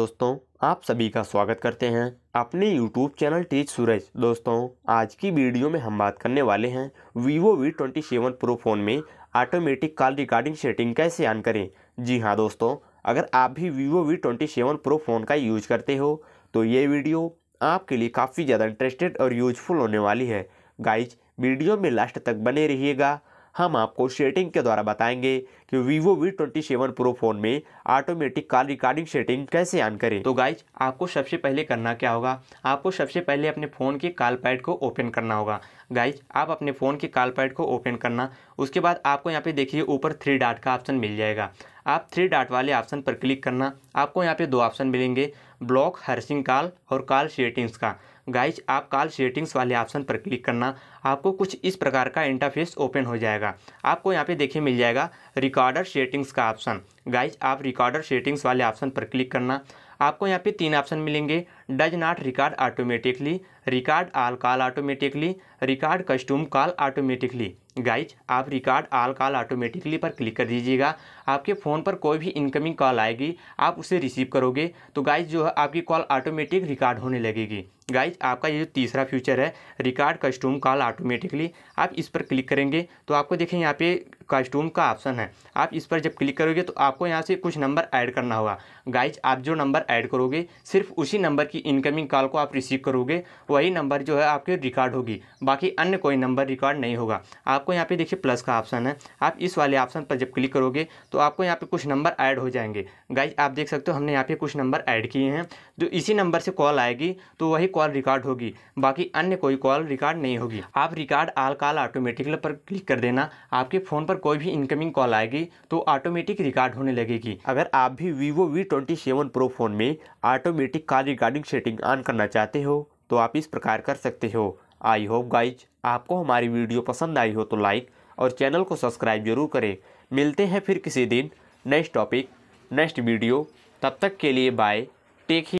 दोस्तों आप सभी का स्वागत करते हैं अपने YouTube चैनल टीच सूरज दोस्तों आज की वीडियो में हम बात करने वाले हैं Vivo V twenty seven pro phone में ऑटोमेटिक कॉल रिकॉर्डिंग सेटिंग कैसे ऑन करें जी हाँ दोस्तों अगर आप भी Vivo V twenty seven pro phone का यूज करते हो तो ये वीडियो आपके लिए काफ़ी ज़्यादा इंटरेस्टेड और यूजफुल होने वाली है गाइज वीडियो में लास्ट तक बने रहिएगा हम आपको सेटिंग के द्वारा बताएंगे कि Vivo V twenty seven pro phone में ऑटोमेटिक कॉल रिकॉर्डिंग सेटिंग कैसे ऑन करें तो गाइज आपको सबसे पहले करना क्या होगा आपको सबसे पहले अपने फ़ोन के कॉल पैड को ओपन करना होगा गाइज आप अपने फ़ोन के कॉल पैड को ओपन करना उसके बाद आपको यहाँ पे देखिए ऊपर थ्री डाट का ऑप्शन मिल जाएगा आप थ्री डाट वाले ऑप्शन पर क्लिक करना आपको यहाँ पे दो ऑप्शन मिलेंगे ब्लॉक हर्सिंग कॉल और कॉल सेटिंग्स का गाइज आप कॉल सेटिंग्स वाले ऑप्शन पर क्लिक करना आपको कुछ इस प्रकार का इंटरफेस ओपन हो जाएगा आपको यहाँ पे देखिए मिल जाएगा रिकॉर्डर सेटिंग्स का ऑप्शन गाइज आप रिकॉर्डर सेटिंग्स वाले ऑप्शन पर क्लिक करना आपको यहाँ पे तीन ऑप्शन मिलेंगे does not record automatically record all call automatically record custom call automatically guys आप रिकॉर्ड आल कॉल ऑटोमेटिकली पर क्लिक कर दीजिएगा आपके फ़ोन पर कोई भी इनकमिंग कॉल आएगी आप उसे रिसीव करोगे तो गाइज जो है आपकी कॉल ऑटोमेटिक रिकॉर्ड होने लगेगी गाइज आपका ये जो तीसरा फ्यूचर है रिकार्ड कस्टूम कॉल ऑटोमेटिकली आप इस पर क्लिक करेंगे तो आपको देखें यहाँ पे कस्टूम का ऑप्शन है आप इस पर जब क्लिक करोगे तो आपको यहाँ से कुछ नंबर ऐड करना होगा गाइज आप जो नंबर ऐड करोगे सिर्फ उसी नंबर की इनकमिंग कॉल को आप रिसीव करोगे वही नंबर जो है आपके रिकॉर्ड होगी बाकी अन्य कोई नंबर रिकॉर्ड नहीं होगा आपको यहाँ पे देखिए प्लस का ऑप्शन है आप इस वाले ऑप्शन पर जब क्लिक करोगे तो आपको यहाँ पे कुछ नंबर ऐड हो जाएंगे गाइज आप देख सकते हो हमने यहाँ पे कुछ नंबर ऐड किए हैं जो इसी नंबर से कॉल आएगी तो वही कॉल रिकॉर्ड होगी बाकी अन्य कोई कॉल रिकॉर्ड नहीं होगी आप रिकॉर्ड आल कॉल ऑटोमेटिकल पर क्लिक कर देना आपके फ़ोन पर कोई भी इनकमिंग कॉल आएगी तो ऑटोमेटिक रिकॉर्ड होने लगेगी अगर आप भी Vivo V twenty seven pro phone में automatic call recording setting on करना चाहते हो तो आप इस प्रकार कर सकते हो आई होप गाइज आपको हमारी वीडियो पसंद आई हो तो लाइक और चैनल को सब्सक्राइब जरूर करें मिलते हैं फिर किसी दिन नेक्स्ट टॉपिक नेक्स्ट वीडियो तब तक के लिए बाय टेक